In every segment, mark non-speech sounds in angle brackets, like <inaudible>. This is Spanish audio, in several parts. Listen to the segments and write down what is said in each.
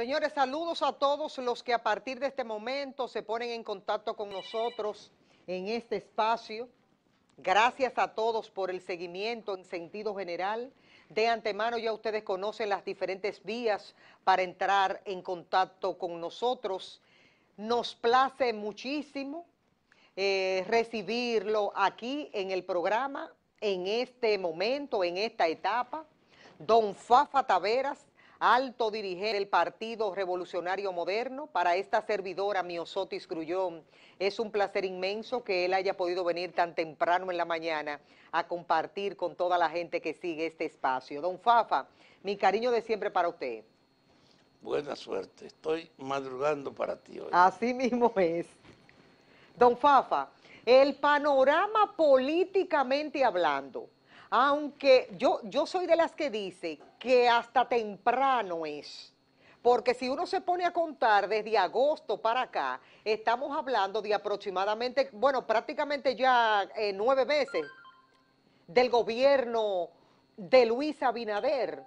Señores, saludos a todos los que a partir de este momento se ponen en contacto con nosotros en este espacio. Gracias a todos por el seguimiento en sentido general. De antemano ya ustedes conocen las diferentes vías para entrar en contacto con nosotros. Nos place muchísimo eh, recibirlo aquí en el programa, en este momento, en esta etapa. Don Fafa Taveras, alto dirigente del Partido Revolucionario Moderno. Para esta servidora, Miosotis Grullón, es un placer inmenso que él haya podido venir tan temprano en la mañana a compartir con toda la gente que sigue este espacio. Don Fafa, mi cariño de siempre para usted. Buena suerte, estoy madrugando para ti hoy. Así mismo es. Don Fafa, el panorama políticamente hablando, aunque yo, yo soy de las que dice que hasta temprano es. Porque si uno se pone a contar desde agosto para acá, estamos hablando de aproximadamente, bueno, prácticamente ya eh, nueve meses del gobierno de Luis Abinader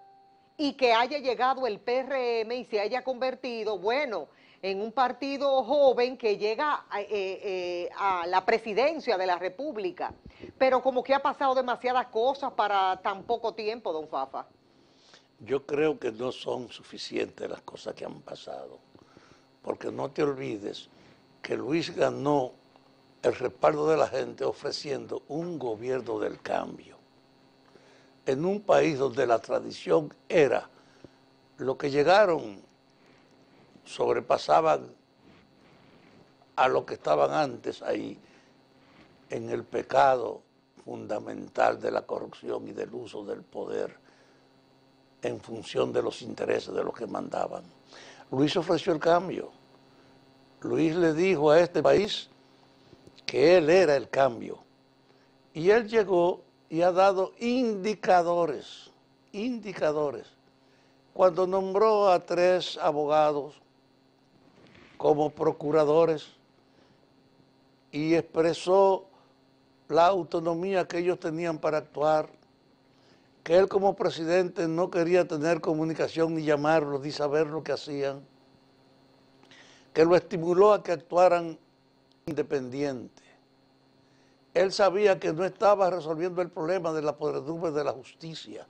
y que haya llegado el PRM y se haya convertido, bueno, en un partido joven que llega eh, eh, eh, a, la presidencia de la República. Pero como que ha pasado demasiadas cosas para tan poco tiempo, don Fafa. Yo creo que no son suficientes las cosas que han pasado, porque no te olvides que Luis ganó el respaldo de la gente ofreciendo un gobierno del cambio. En un país donde la tradición era lo que llegaron sobrepasaban a lo que estaban antes ahí en el pecado fundamental de la corrupción y del uso del poder en función de los intereses de los que mandaban. Luis ofreció el cambio. Luis le dijo a este país que él era el cambio. Y él llegó y ha dado indicadores, indicadores. Cuando nombró a tres abogados como procuradores y expresó la autonomía que ellos tenían para actuar, que él como presidente no quería tener comunicación ni llamarlos ni saber lo que hacían, que lo estimuló a que actuaran independiente. Él sabía que no estaba resolviendo el problema de la podredumbre de la justicia,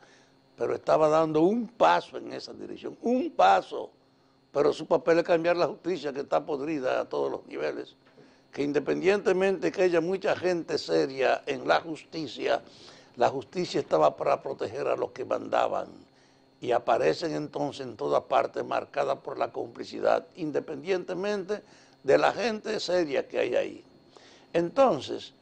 pero estaba dando un paso en esa dirección, un paso pero su papel es cambiar la justicia que está podrida a todos los niveles, que independientemente que haya mucha gente seria en la justicia, la justicia estaba para proteger a los que mandaban y aparecen entonces en todas partes marcadas por la complicidad, independientemente de la gente seria que hay ahí. Entonces,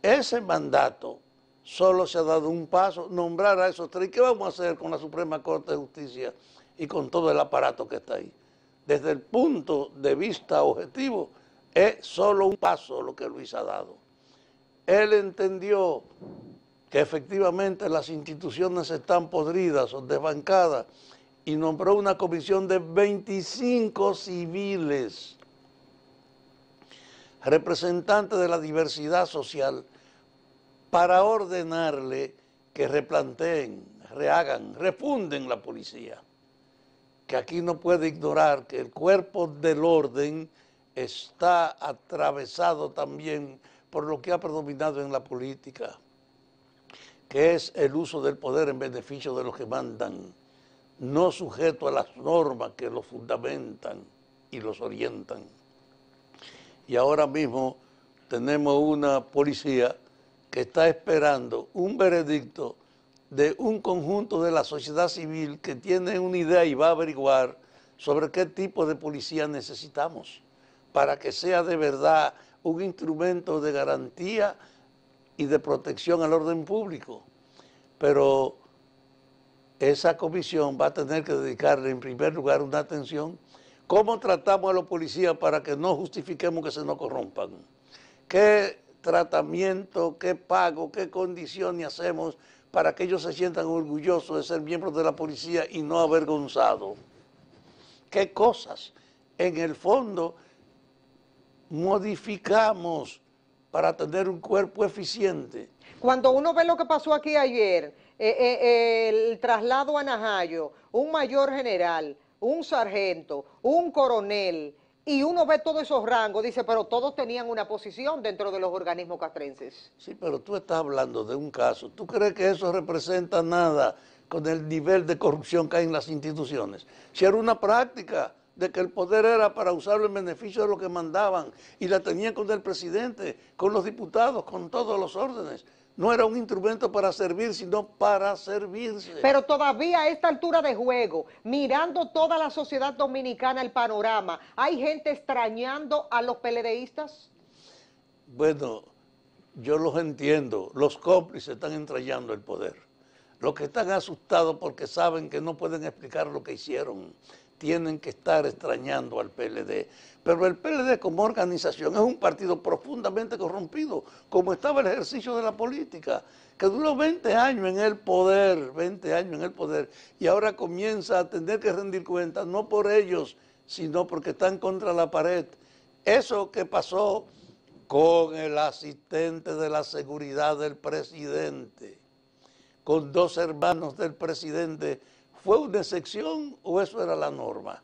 ese mandato solo se ha dado un paso, nombrar a esos tres. ¿Qué vamos a hacer con la Suprema Corte de Justicia y con todo el aparato que está ahí? desde el punto de vista objetivo, es solo un paso lo que Luis ha dado. Él entendió que efectivamente las instituciones están podridas o desbancadas y nombró una comisión de 25 civiles, representantes de la diversidad social, para ordenarle que replanteen, rehagan, refunden la policía que aquí no puede ignorar que el cuerpo del orden está atravesado también por lo que ha predominado en la política, que es el uso del poder en beneficio de los que mandan, no sujeto a las normas que los fundamentan y los orientan. Y ahora mismo tenemos una policía que está esperando un veredicto de un conjunto de la sociedad civil que tiene una idea y va a averiguar sobre qué tipo de policía necesitamos para que sea de verdad un instrumento de garantía y de protección al orden público. Pero esa comisión va a tener que dedicarle en primer lugar una atención cómo tratamos a los policías para que no justifiquemos que se nos corrompan. ¿Qué tratamiento, qué pago, qué condiciones hacemos para que ellos se sientan orgullosos de ser miembros de la policía y no avergonzados. ¿Qué cosas? En el fondo, modificamos para tener un cuerpo eficiente. Cuando uno ve lo que pasó aquí ayer, eh, eh, el traslado a Najayo, un mayor general, un sargento, un coronel, y uno ve todos esos rangos, dice, pero todos tenían una posición dentro de los organismos castrenses. Sí, pero tú estás hablando de un caso. ¿Tú crees que eso representa nada con el nivel de corrupción que hay en las instituciones? Si era una práctica de que el poder era para usarlo en beneficio de lo que mandaban y la tenían con el presidente, con los diputados, con todos los órdenes no era un instrumento para servir, sino para servirse. Pero todavía a esta altura de juego, mirando toda la sociedad dominicana el panorama, ¿hay gente extrañando a los peledeístas? Bueno, yo los entiendo, los cómplices están entrañando el poder. Los que están asustados porque saben que no pueden explicar lo que hicieron tienen que estar extrañando al PLD. Pero el PLD como organización es un partido profundamente corrompido, como estaba el ejercicio de la política, que duró 20 años en el poder, 20 años en el poder, y ahora comienza a tener que rendir cuentas, no por ellos, sino porque están contra la pared. Eso que pasó con el asistente de la seguridad del presidente, con dos hermanos del presidente, ¿Fue una excepción o eso era la norma?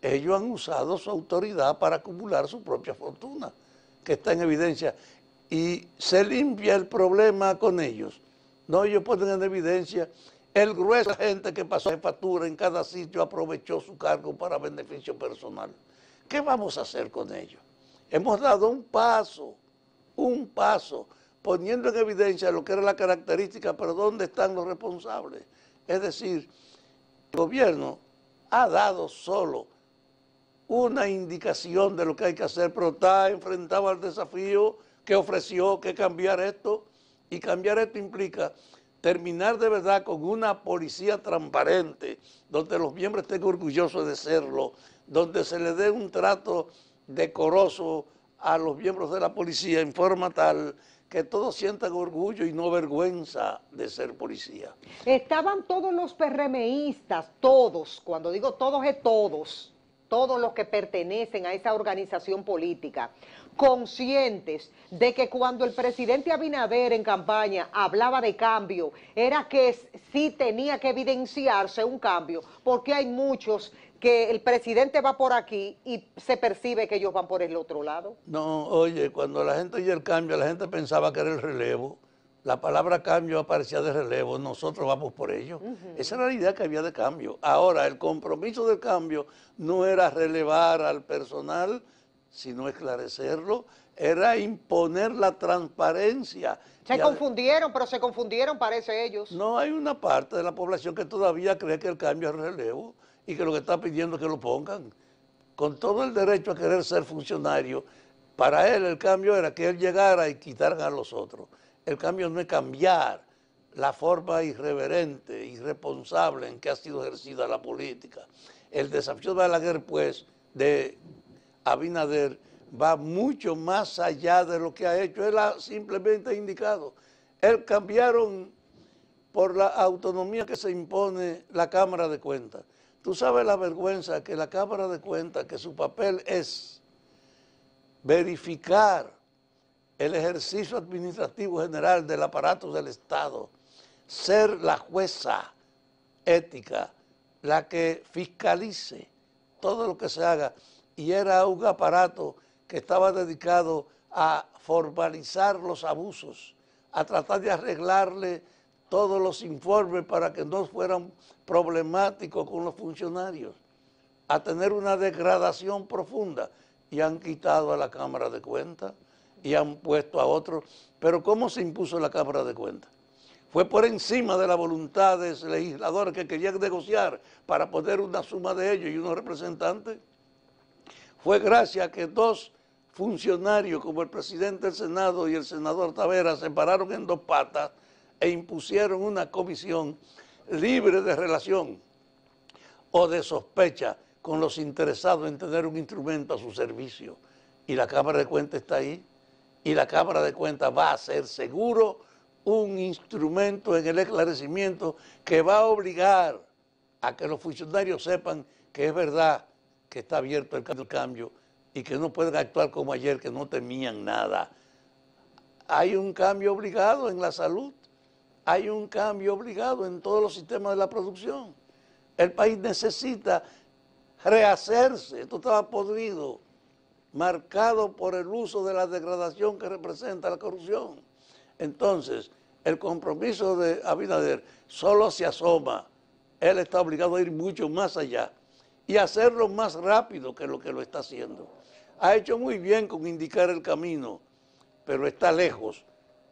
Ellos han usado su autoridad para acumular su propia fortuna, que está en evidencia. Y se limpia el problema con ellos. No, ellos ponen en evidencia el grueso de la gente que pasó de factura en cada sitio aprovechó su cargo para beneficio personal. ¿Qué vamos a hacer con ellos? Hemos dado un paso, un paso, poniendo en evidencia lo que era la característica, pero ¿dónde están los responsables? Es decir, el gobierno ha dado solo una indicación de lo que hay que hacer, pero está enfrentado al desafío que ofreció, que cambiar esto. Y cambiar esto implica terminar de verdad con una policía transparente, donde los miembros estén orgullosos de serlo, donde se le dé un trato decoroso a los miembros de la policía en forma tal que todos sientan orgullo y no vergüenza de ser policía. Estaban todos los PRMistas, todos, cuando digo todos es todos, todos los que pertenecen a esa organización política, conscientes de que cuando el presidente Abinader en campaña hablaba de cambio, era que sí tenía que evidenciarse un cambio, porque hay muchos que el presidente va por aquí y se percibe que ellos van por el otro lado. No, oye, cuando la gente oye el cambio, la gente pensaba que era el relevo. La palabra cambio aparecía de relevo, nosotros vamos por ello. Esa era la idea que había de cambio. Ahora, el compromiso del cambio no era relevar al personal, sino esclarecerlo, era imponer la transparencia. Se confundieron, pero se confundieron, parece ellos. No, hay una parte de la población que todavía cree que el cambio es relevo y que lo que está pidiendo es que lo pongan, con todo el derecho a querer ser funcionario. Para él el cambio era que él llegara y quitaran a los otros. El cambio no es cambiar la forma irreverente, irresponsable en que ha sido ejercida la política. El desafío de Balaguer, pues, de Abinader, va mucho más allá de lo que ha hecho. Él ha simplemente indicado. Él cambiaron por la autonomía que se impone la Cámara de Cuentas. Tú sabes la vergüenza que la Cámara de Cuentas, que su papel es verificar el ejercicio administrativo general del aparato del Estado, ser la jueza ética, la que fiscalice todo lo que se haga, y era un aparato que estaba dedicado a formalizar los abusos, a tratar de arreglarle todos los informes para que no fueran problemáticos con los funcionarios, a tener una degradación profunda y han quitado a la Cámara de Cuentas y han puesto a otros. Pero ¿cómo se impuso la Cámara de Cuentas? Fue por encima de la voluntad de ese que querían negociar para poner una suma de ellos y unos representantes. Fue gracias a que dos funcionarios como el presidente del Senado y el senador Tavera se pararon en dos patas e impusieron una comisión libre de relación o de sospecha con los interesados en tener un instrumento a su servicio. Y la Cámara de Cuentas está ahí. Y la Cámara de Cuentas va a ser seguro un instrumento en el esclarecimiento que va a obligar a que los funcionarios sepan que es verdad que está abierto el cambio y que no pueden actuar como ayer, que no temían nada. Hay un cambio obligado en la salud hay un cambio obligado en todos los sistemas de la producción. El país necesita rehacerse. Esto estaba podrido, marcado por el uso de la degradación que representa la corrupción. Entonces, el compromiso de Abinader solo se asoma. Él está obligado a ir mucho más allá y hacerlo más rápido que lo que lo está haciendo. Ha hecho muy bien con indicar el camino, pero está lejos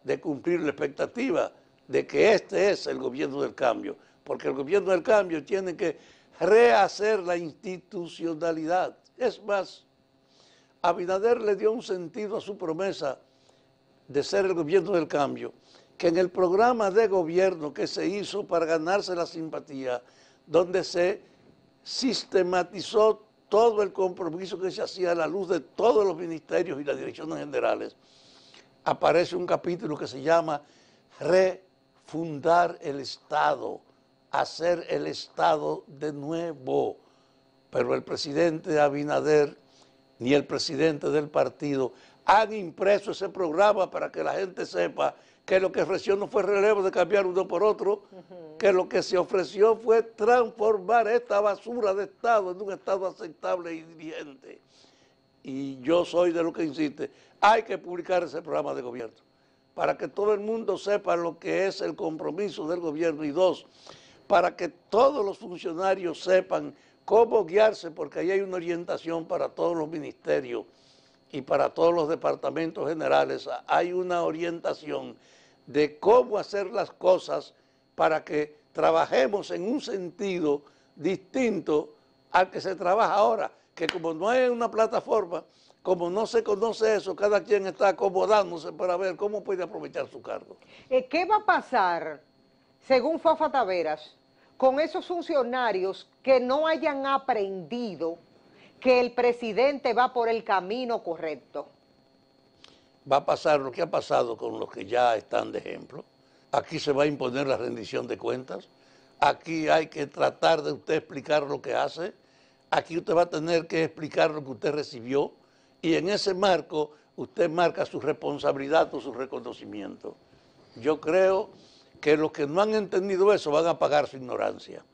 de cumplir la expectativa de que este es el gobierno del cambio, porque el gobierno del cambio tiene que rehacer la institucionalidad. Es más, Abinader le dio un sentido a su promesa de ser el gobierno del cambio, que en el programa de gobierno que se hizo para ganarse la simpatía, donde se sistematizó todo el compromiso que se hacía a la luz de todos los ministerios y las direcciones generales, aparece un capítulo que se llama Re fundar el Estado, hacer el Estado de nuevo. Pero el presidente Abinader ni el presidente del partido han impreso ese programa para que la gente sepa que lo que ofreció no fue relevo de cambiar uno por otro, que lo que se ofreció fue transformar esta basura de Estado en un Estado aceptable y dirigente. Y yo soy de lo que insiste, hay que publicar ese programa de gobierno para que todo el mundo sepa lo que es el compromiso del gobierno y dos, para que todos los funcionarios sepan cómo guiarse, porque ahí hay una orientación para todos los ministerios y para todos los departamentos generales, hay una orientación de cómo hacer las cosas para que trabajemos en un sentido distinto al que se trabaja ahora, que como no hay una plataforma, como no se conoce eso, cada quien está acomodándose para ver cómo puede aprovechar su cargo. Eh, ¿Qué va a pasar, según Fafa Taveras, con esos funcionarios que no hayan aprendido que el presidente va por el camino correcto? Va a pasar lo que ha pasado con los que ya están de ejemplo. Aquí se va a imponer la rendición de cuentas. Aquí hay que tratar de usted explicar lo que hace. Aquí usted va a tener que explicar lo que usted recibió y en ese marco usted marca su responsabilidad o su reconocimiento. Yo creo que los que no han entendido eso van a pagar su ignorancia.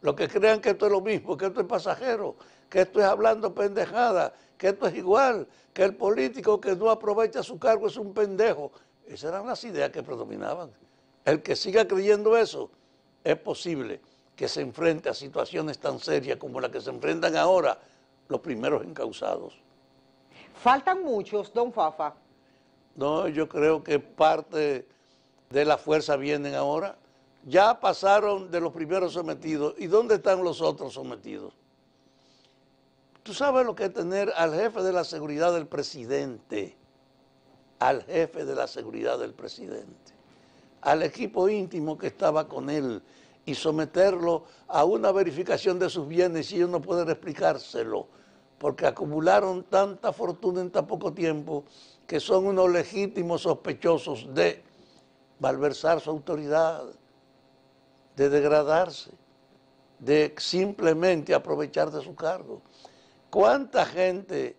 Los que crean que esto es lo mismo, que esto es pasajero, que esto es hablando pendejada, que esto es igual, que el político que no aprovecha su cargo es un pendejo. Esas eran las ideas que predominaban. El que siga creyendo eso, es posible que se enfrente a situaciones tan serias como las que se enfrentan ahora los primeros encausados. Faltan muchos, don Fafa. No, yo creo que parte de la fuerza vienen ahora. Ya pasaron de los primeros sometidos. ¿Y dónde están los otros sometidos? Tú sabes lo que es tener al jefe de la seguridad del presidente, al jefe de la seguridad del presidente, al equipo íntimo que estaba con él y someterlo a una verificación de sus bienes y ellos no pueden explicárselo porque acumularon tanta fortuna en tan poco tiempo que son unos legítimos sospechosos de malversar su autoridad, de degradarse, de simplemente aprovechar de su cargo. ¿Cuánta gente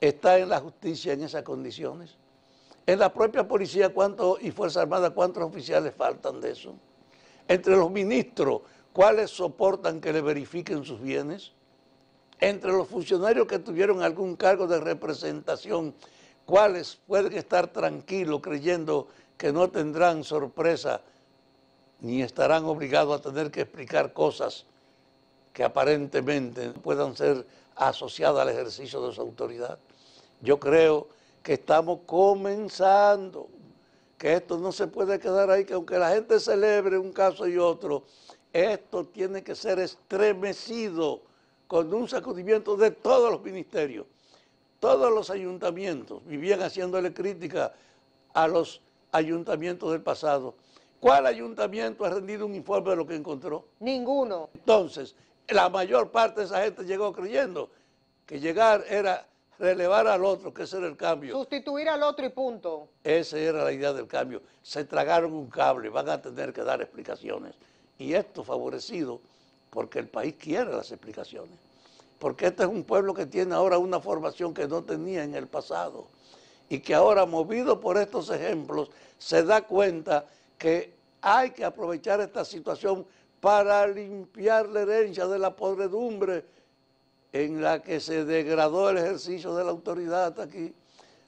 está en la justicia en esas condiciones? En la propia policía y Fuerza Armada, ¿cuántos oficiales faltan de eso? Entre los ministros, ¿cuáles soportan que le verifiquen sus bienes? entre los funcionarios que tuvieron algún cargo de representación, cuáles pueden estar tranquilos creyendo que no tendrán sorpresa ni estarán obligados a tener que explicar cosas que aparentemente puedan ser asociadas al ejercicio de su autoridad. Yo creo que estamos comenzando, que esto no se puede quedar ahí, que aunque la gente celebre un caso y otro, esto tiene que ser estremecido con un sacudimiento de todos los ministerios. Todos los ayuntamientos vivían haciéndole crítica a los ayuntamientos del pasado. ¿Cuál ayuntamiento ha rendido un informe de lo que encontró? Ninguno. Entonces, la mayor parte de esa gente llegó creyendo que llegar era relevar al otro, que ese era el cambio. Sustituir al otro y punto. Esa era la idea del cambio. Se tragaron un cable, van a tener que dar explicaciones. Y esto favorecido porque el país quiere las explicaciones, porque este es un pueblo que tiene ahora una formación que no tenía en el pasado y que ahora, movido por estos ejemplos, se da cuenta que hay que aprovechar esta situación para limpiar la herencia de la podredumbre en la que se degradó el ejercicio de la autoridad aquí.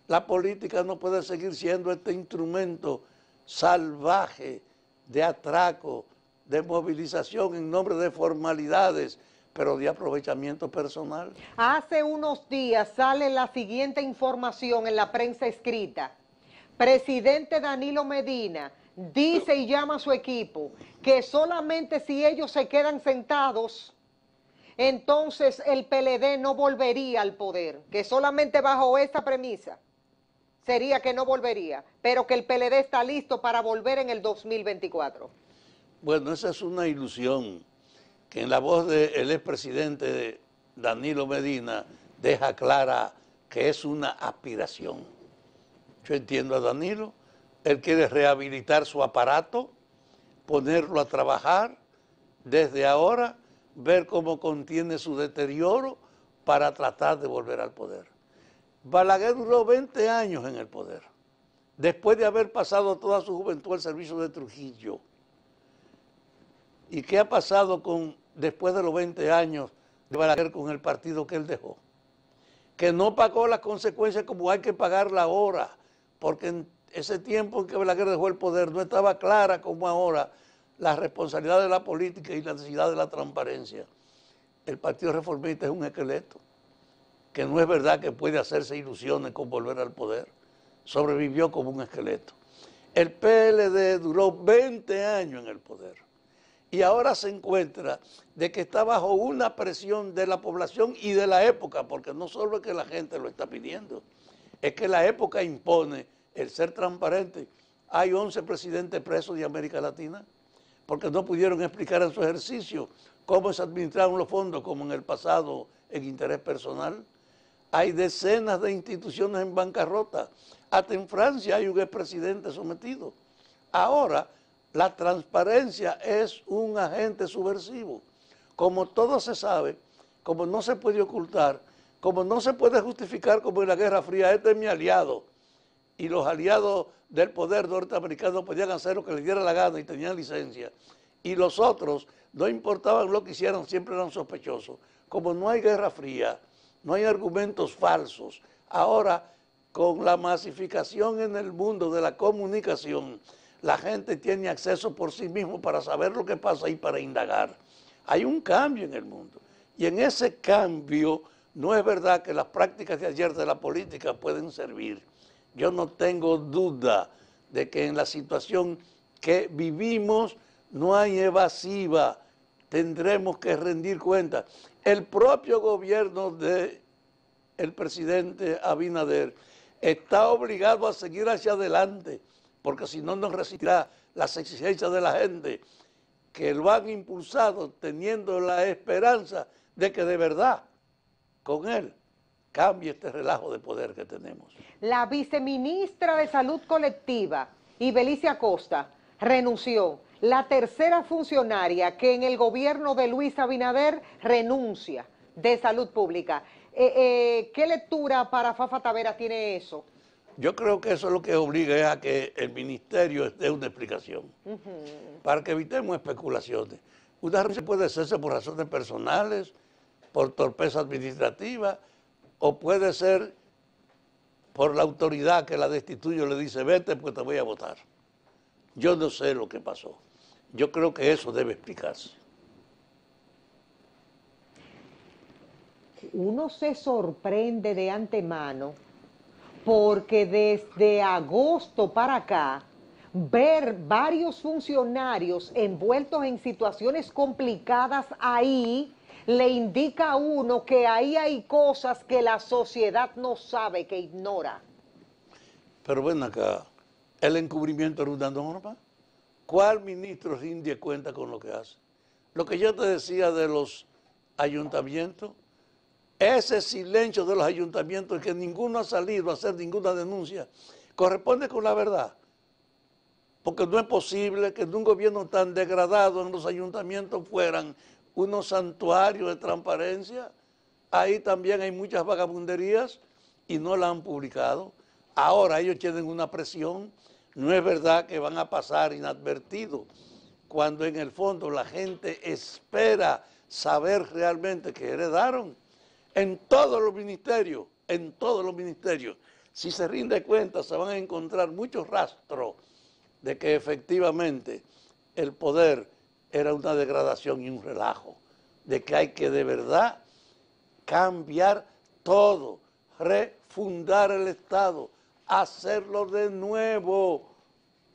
La política no puede seguir siendo este instrumento salvaje de atraco, de movilización en nombre de formalidades, pero de aprovechamiento personal. Hace unos días sale la siguiente información en la prensa escrita. Presidente Danilo Medina dice y llama a su equipo que solamente si ellos se quedan sentados, entonces el PLD no volvería al poder, que solamente bajo esta premisa sería que no volvería, pero que el PLD está listo para volver en el 2024. Bueno, esa es una ilusión que en la voz del expresidente Danilo Medina deja clara que es una aspiración. Yo entiendo a Danilo, él quiere rehabilitar su aparato, ponerlo a trabajar desde ahora, ver cómo contiene su deterioro para tratar de volver al poder. Balaguer duró 20 años en el poder, después de haber pasado toda su juventud al servicio de Trujillo ¿Y qué ha pasado con, después de los 20 años de Balaguer con el partido que él dejó? Que no pagó las consecuencias como hay que pagarla ahora, porque en ese tiempo en que Balaguer dejó el poder no estaba clara como ahora la responsabilidad de la política y la necesidad de la transparencia. El Partido Reformista es un esqueleto, que no es verdad que puede hacerse ilusiones con volver al poder. Sobrevivió como un esqueleto. El PLD duró 20 años en el poder y ahora se encuentra de que está bajo una presión de la población y de la época, porque no solo es que la gente lo está pidiendo, es que la época impone el ser transparente. Hay 11 presidentes presos de América Latina porque no pudieron explicar en su ejercicio cómo se administraron los fondos, como en el pasado, en interés personal. Hay decenas de instituciones en bancarrota. Hasta en Francia hay un expresidente sometido. Ahora la transparencia es un agente subversivo. Como todo se sabe, como no se puede ocultar, como no se puede justificar como en la Guerra Fría, este es mi aliado. Y los aliados del poder norteamericano podían hacer lo que les diera la gana y tenían licencia. Y los otros, no importaban lo que hicieran, siempre eran sospechosos. Como no hay Guerra Fría, no hay argumentos falsos. Ahora, con la masificación en el mundo de la comunicación, la gente tiene acceso por sí mismo para saber lo que pasa y para indagar. Hay un cambio en el mundo. Y en ese cambio no es verdad que las prácticas de ayer de la política pueden servir. Yo no tengo duda de que en la situación que vivimos no hay evasiva. Tendremos que rendir cuentas. El propio gobierno del el presidente Abinader está obligado a seguir hacia adelante porque si no nos resistirá las exigencias de la gente que lo han impulsado teniendo la esperanza de que de verdad con él cambie este relajo de poder que tenemos. La viceministra de Salud Colectiva, Ibelicia Costa, renunció. La tercera funcionaria que en el gobierno de Luis Abinader renuncia de Salud Pública. Eh, eh, ¿Qué lectura para Fafa Tavera tiene eso? Yo creo que eso es lo que obliga a que el ministerio dé una explicación, para que evitemos especulaciones. Una renuncia puede hacerse por razones personales, por torpeza administrativa, o puede ser por la autoridad que la destituye le dice, vete, porque te voy a votar. Yo no sé lo que pasó. Yo creo que eso debe explicarse. Uno se sorprende de antemano porque desde agosto para acá, ver varios funcionarios envueltos en situaciones complicadas ahí, le indica a uno que ahí hay cosas que la sociedad no sabe, que ignora. Pero ven acá, el encubrimiento de una norma. ¿Cuál ministro india cuenta con lo que hace? Lo que yo te decía de los ayuntamientos, ese silencio de los ayuntamientos que ninguno ha salido a hacer ninguna denuncia corresponde con la verdad. Porque no es posible que en un gobierno tan degradado en los ayuntamientos fueran unos santuarios de transparencia. Ahí también hay muchas vagabunderías y no la han publicado. Ahora ellos tienen una presión. No es verdad que van a pasar inadvertidos cuando en el fondo la gente espera saber realmente que heredaron en todos los ministerios, en todos los ministerios. Si se rinde cuenta, se van a encontrar muchos rastros de que efectivamente el poder era una degradación y un relajo, de que hay que de verdad cambiar todo, refundar el Estado, hacerlo de nuevo.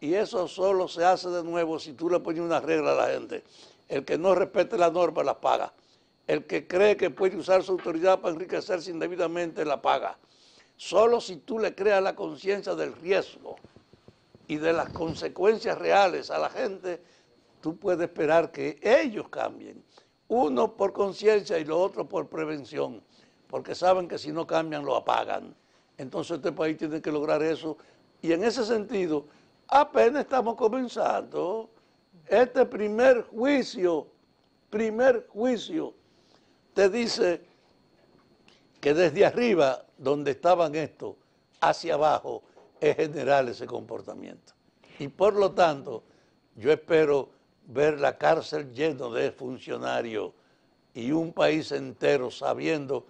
Y eso solo se hace de nuevo si tú le pones una regla a la gente. El que no respete la norma la paga. El que cree que puede usar su autoridad para enriquecerse indebidamente la paga. Solo si tú le creas la conciencia del riesgo y de las consecuencias reales a la gente, tú puedes esperar que ellos cambien. Uno por conciencia y lo otro por prevención, porque saben que si no cambian lo apagan. Entonces este país tiene que lograr eso. Y en ese sentido, apenas estamos comenzando este primer juicio, primer juicio te dice que desde arriba, donde estaban estos, hacia abajo, es general ese comportamiento. Y por lo tanto, yo espero ver la cárcel lleno de funcionarios y un país entero sabiendo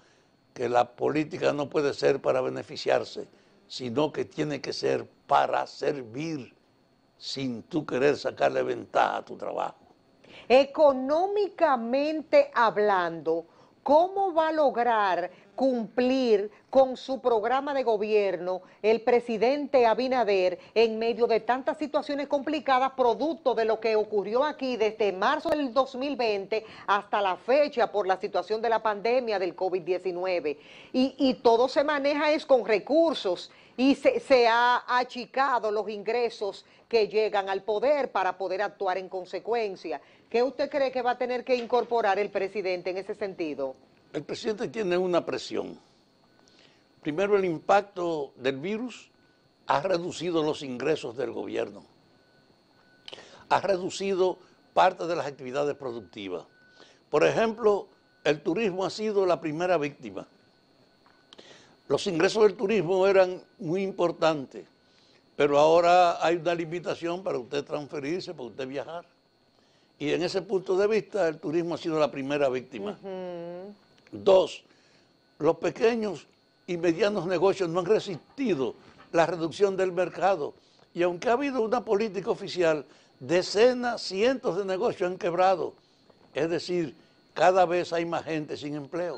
que la política no puede ser para beneficiarse, sino que tiene que ser para servir sin tú querer sacarle ventaja a tu trabajo. Económicamente hablando, ¿Cómo va a lograr cumplir con su programa de gobierno el presidente Abinader en medio de tantas situaciones complicadas producto de lo que ocurrió aquí desde marzo del 2020 hasta la fecha por la situación de la pandemia del COVID-19? Y, y todo se maneja es con recursos y se, se, ha achicado los ingresos que llegan al poder para poder actuar en consecuencia. ¿Qué usted cree que va a tener que incorporar el presidente en ese sentido? El presidente tiene una presión. Primero, el impacto del virus ha reducido los ingresos del gobierno, ha reducido parte de las actividades productivas. Por ejemplo, el turismo ha sido la primera víctima. Los ingresos del turismo eran muy importantes, pero ahora hay una limitación para usted transferirse, para usted viajar. Y en ese punto de vista, el turismo ha sido la primera víctima. Dos, los pequeños y medianos negocios no han resistido la reducción del mercado. Y aunque ha habido una política oficial, decenas, cientos de negocios han quebrado. Es decir, cada vez hay más gente sin empleo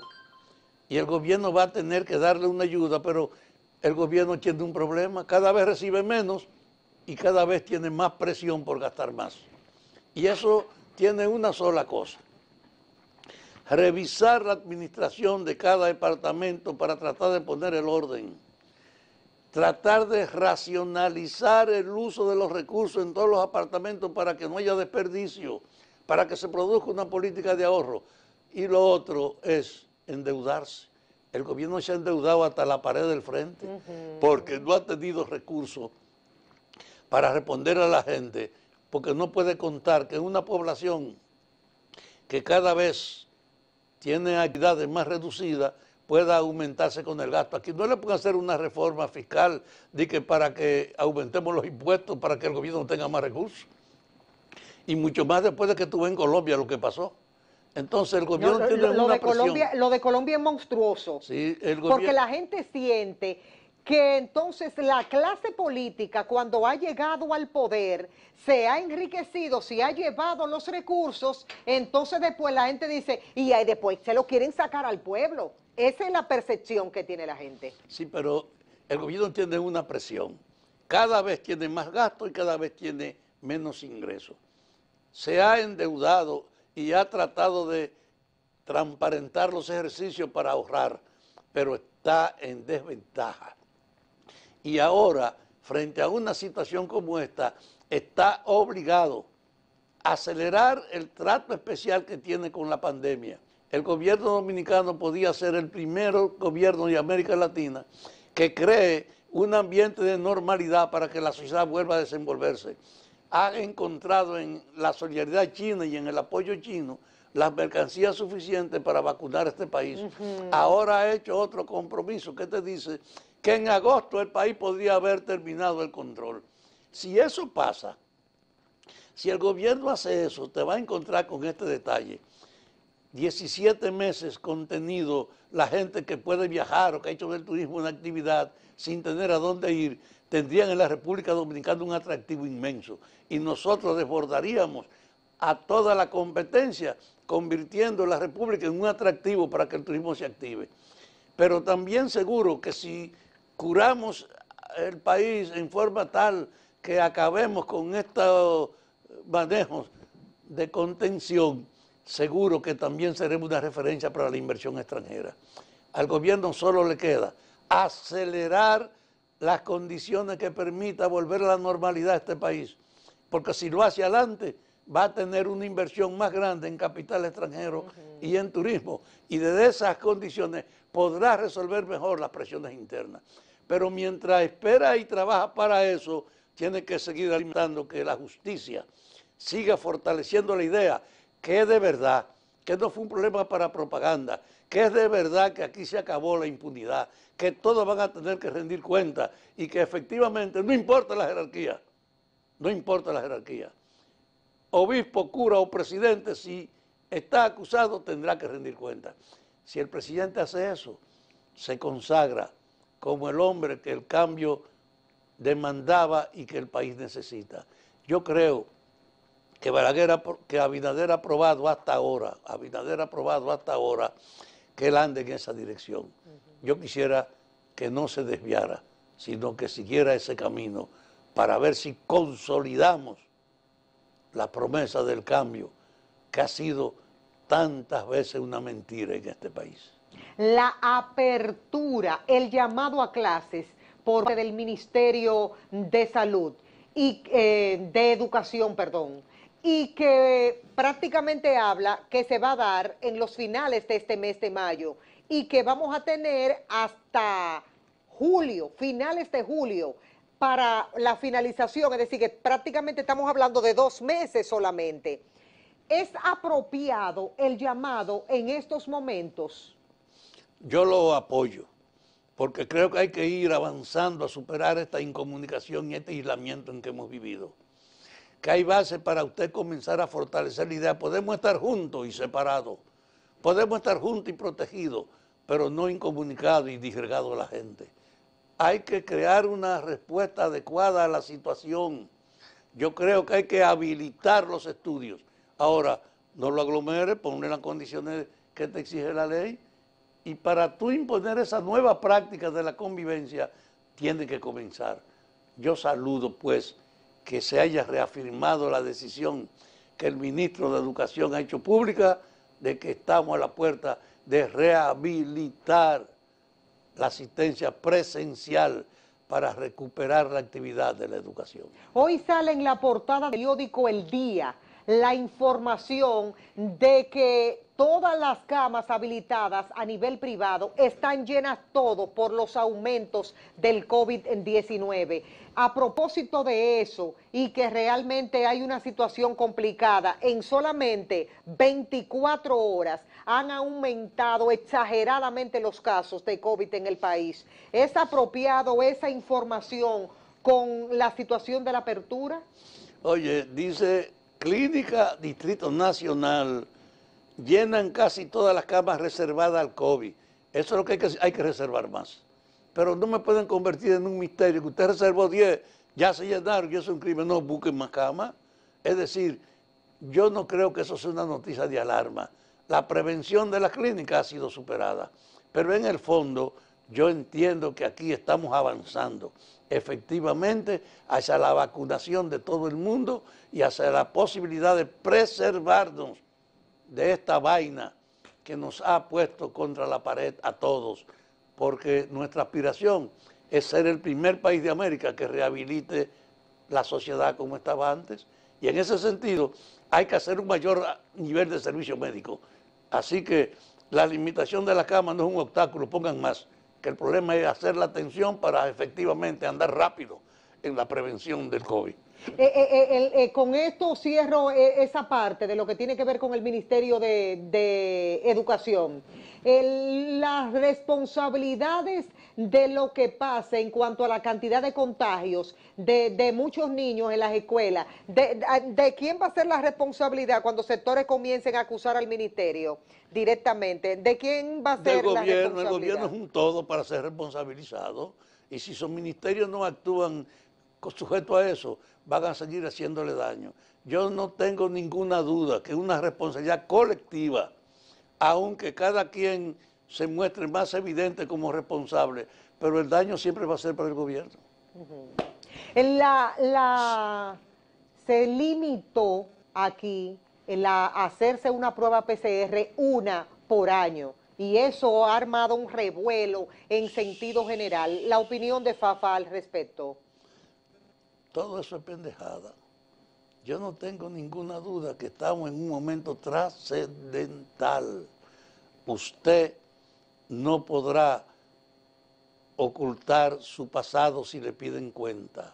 y el gobierno va a tener que darle una ayuda, pero el gobierno tiene un problema, cada vez recibe menos y cada vez tiene más presión por gastar más. Y eso tiene una sola cosa, revisar la administración de cada departamento para tratar de poner el orden, tratar de racionalizar el uso de los recursos en todos los apartamentos para que no haya desperdicio, para que se produzca una política de ahorro. Y lo otro es endeudarse. El gobierno se ha endeudado hasta la pared del frente porque no ha tenido recursos para responder a la gente, porque no puede contar que una población que cada vez tiene actividades más reducidas pueda aumentarse con el gasto. Aquí no le pueden hacer una reforma fiscal que para que aumentemos los impuestos, para que el gobierno tenga más recursos. Y mucho más después de que tuve en Colombia lo que pasó. Entonces el gobierno tiene una presión. lo de Colombia es monstruoso. Sí, Porque la gente siente que entonces la clase política cuando ha llegado al poder se ha enriquecido, se ha llevado los recursos, entonces después la gente dice, y ahí después se lo quieren sacar al pueblo. Esa es la percepción que tiene la gente. Sí, pero el gobierno tiene una presión. Cada vez tiene más gasto y cada vez tiene menos ingresos. Se ha endeudado y ha tratado de transparentar los ejercicios para ahorrar, pero está en desventaja. Y ahora, frente a una situación como esta, está obligado a acelerar el trato especial que tiene con la pandemia. El gobierno dominicano podía ser el primer gobierno de América Latina que cree un ambiente de normalidad para que la sociedad vuelva a desenvolverse ha encontrado en la solidaridad china y en el apoyo chino las mercancías suficientes para vacunar este país. Ahora ha hecho otro compromiso que te dice que en agosto el país podría haber terminado el control. Si eso pasa, si el gobierno hace eso, te va a encontrar con este detalle. 17 meses contenido la gente que puede viajar o que ha hecho del turismo una actividad sin tener a dónde ir, tendrían en la República Dominicana un atractivo inmenso. Y nosotros desbordaríamos a toda la competencia, convirtiendo la República en un atractivo para que el turismo se active. Pero también seguro que si curamos el país en forma tal que acabemos con estos manejos de contención, seguro que también seremos una referencia para la inversión extranjera. Al gobierno solo le queda acelerar las condiciones que permita volver a la normalidad a este país, porque si lo hace adelante va a tener una inversión más grande en capital extranjero y en turismo, y desde esas condiciones podrá resolver mejor las presiones internas. Pero mientras espera y trabaja para eso, tiene que seguir alimentando que la justicia siga fortaleciendo la idea que es de verdad, que no fue un problema para propaganda, que es de verdad que aquí se acabó la impunidad, que todos van a tener que rendir cuenta y que efectivamente no importa la jerarquía, no importa la jerarquía. Obispo, cura o presidente, si está acusado, tendrá que rendir cuenta. Si el presidente hace eso, se consagra como el hombre que el cambio demandaba y que el país necesita. Yo creo que Balaguer, Abinader ha aprobado hasta ahora, Abinader ha aprobado hasta ahora que él ande en esa dirección. Yo quisiera que no se desviara, sino que siguiera ese camino para ver si consolidamos la promesa del cambio, que ha sido tantas veces una mentira en este país. La apertura, el llamado a clases por parte del Ministerio de Salud y eh, de Educación, perdón, y que prácticamente habla que se va a dar en los finales de este mes de mayo y que vamos a tener hasta julio, finales de julio, para la finalización, es decir, que prácticamente estamos hablando de dos meses solamente. ¿Es apropiado el llamado en estos momentos? Yo lo apoyo, porque creo que hay que ir avanzando a superar esta incomunicación y este aislamiento en que hemos vivido que hay base para usted comenzar a fortalecer la idea. Podemos estar juntos y separados, podemos estar juntos y protegidos, pero no incomunicados y disgregados a la gente. Hay que crear una respuesta adecuada a la situación. Yo creo que hay que habilitar los estudios. Ahora, no lo aglomere, ponle las condiciones que te exige la ley. Y para tú imponer esa nueva práctica de la convivencia, tiene que comenzar. Yo saludo, pues, que se haya reafirmado la decisión que el ministro de Educación ha hecho pública de que estamos a la puerta de rehabilitar la asistencia presencial para recuperar la actividad de la educación. Hoy sale en la portada del periódico El Día la información de que todas las camas habilitadas a nivel privado están llenas todo por los aumentos del COVID-19. A propósito de eso y que realmente hay una situación complicada, en solamente 24 horas han aumentado exageradamente los casos de COVID en el país. ¿Es apropiado esa información con la situación de la apertura? Oye, dice Clínica Distrito Nacional llenan casi todas las camas reservadas al COVID. Eso es lo que hay, que hay que, reservar más. Pero no me pueden convertir en un misterio, que usted reservó 10, ya se llenaron, y eso es un crimen, no busquen más camas. Es decir, yo no creo que eso sea una noticia de alarma. La prevención de las clínicas ha sido superada. Pero en el fondo, yo entiendo que aquí estamos avanzando efectivamente hacia la vacunación de todo el mundo y hacia la posibilidad de preservarnos de esta vaina que nos ha puesto contra la pared a todos, porque nuestra aspiración es ser el primer país de América que rehabilite la sociedad como estaba antes, y en ese sentido hay que hacer un mayor nivel de servicio médico. Así que la limitación de la cama no es un obstáculo, pongan más, que el problema es hacer la atención para efectivamente andar rápido en la prevención del COVID. Eh, eh, eh, con esto cierro esa parte de lo que tiene que ver con el Ministerio de, Educación. las responsabilidades de lo que pasa en cuanto a la cantidad de contagios de, muchos niños en las escuelas, de, quién va a ser la responsabilidad cuando sectores comiencen a acusar al ministerio directamente? ¿De quién va a ser la responsabilidad? El gobierno es un todo para ser responsabilizado y si sus ministerios no actúan sujeto a eso van a seguir haciéndole daño. Yo no tengo ninguna duda que una responsabilidad colectiva, aunque cada quien se muestre más evidente como responsable, pero el daño siempre va a ser para el gobierno. se limitó aquí a hacerse una prueba PCR una por año y eso ha armado un revuelo en sentido general. La opinión de Fafa al respecto. Todo eso es pendejada. Yo no tengo ninguna duda que estamos en un momento trascendental. Usted no podrá ocultar su pasado si le piden cuenta.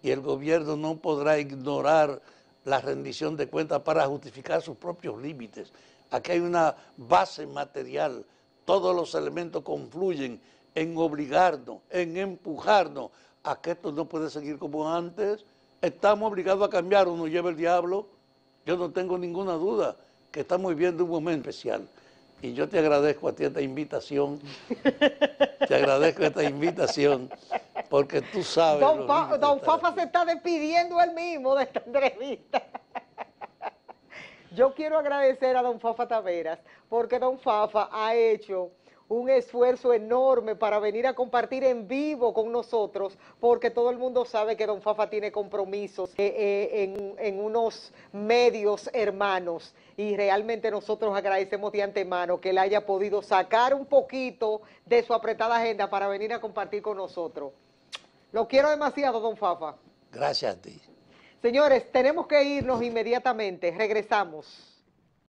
Y el gobierno no podrá ignorar la rendición de cuentas para justificar sus propios límites. Aquí hay una base material, todos los elementos confluyen en obligarnos, en empujarnos a que esto no puede seguir como antes, estamos obligados a cambiar o nos lleva el diablo. Yo no tengo ninguna duda que estamos viviendo un momento especial. Y yo te agradezco a ti esta invitación. <laughs> te agradezco esta invitación. Porque tú sabes. Don, Don Fafa se está despidiendo él mismo de esta entrevista. <laughs> yo quiero agradecer a Don Fafa Taveras, porque Don Fafa ha hecho un esfuerzo enorme para venir a compartir en vivo con nosotros, porque todo el mundo sabe que Don Fafa tiene compromisos eh, eh, en, unos medios hermanos. Y realmente nosotros agradecemos de antemano que él haya podido sacar un poquito de su apretada agenda para venir a compartir con nosotros. Lo quiero demasiado, don Fafa. Gracias a ti. Señores, tenemos que irnos inmediatamente. Regresamos.